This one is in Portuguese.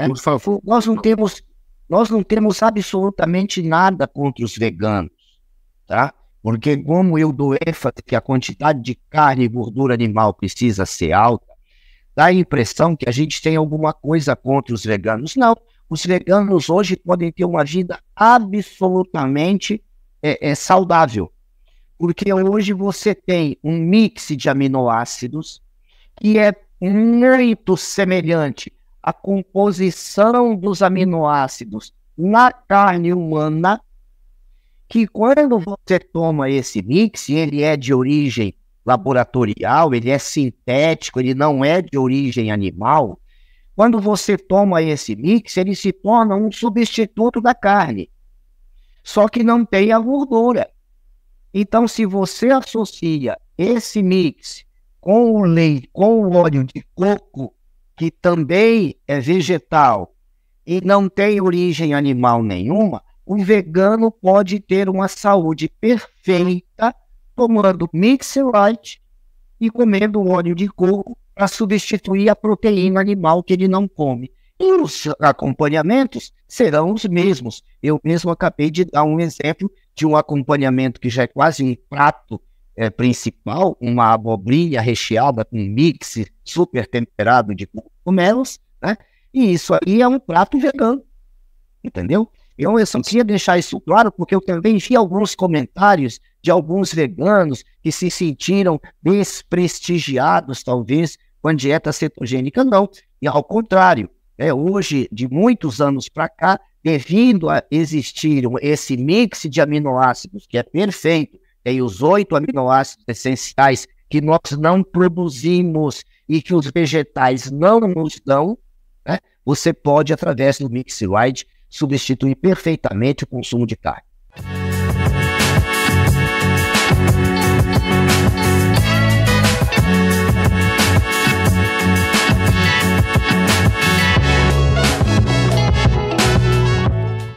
É? Por favor. Nós não temos, nós não temos absolutamente nada contra os veganos, tá? Porque como eu dou ênfase que a quantidade de carne e gordura animal precisa ser alta, dá a impressão que a gente tem alguma coisa contra os veganos. Não, os veganos hoje podem ter uma vida absolutamente é, é, saudável. Porque hoje você tem um mix de aminoácidos que é muito semelhante a composição dos aminoácidos na carne humana, que quando você toma esse mix, ele é de origem laboratorial, ele é sintético, ele não é de origem animal. Quando você toma esse mix, ele se torna um substituto da carne, só que não tem a gordura. Então, se você associa esse mix com o leite, com o óleo de coco que também é vegetal e não tem origem animal nenhuma, o vegano pode ter uma saúde perfeita tomando light e comendo óleo de coco para substituir a proteína animal que ele não come. E os acompanhamentos serão os mesmos. Eu mesmo acabei de dar um exemplo de um acompanhamento que já é quase um prato é, principal, uma abobrinha recheada com um mix super temperado de cogumelos, né? E isso aí é um prato vegano, entendeu? Então, eu só queria deixar isso claro, porque eu também vi alguns comentários de alguns veganos que se sentiram desprestigiados, talvez, com a dieta cetogênica, não. E ao contrário, é, hoje, de muitos anos para cá, devido a existir esse mix de aminoácidos que é perfeito tem os oito aminoácidos essenciais que nós não produzimos e que os vegetais não nos dão, né? você pode, através do Mix Ride, substituir perfeitamente o consumo de carne.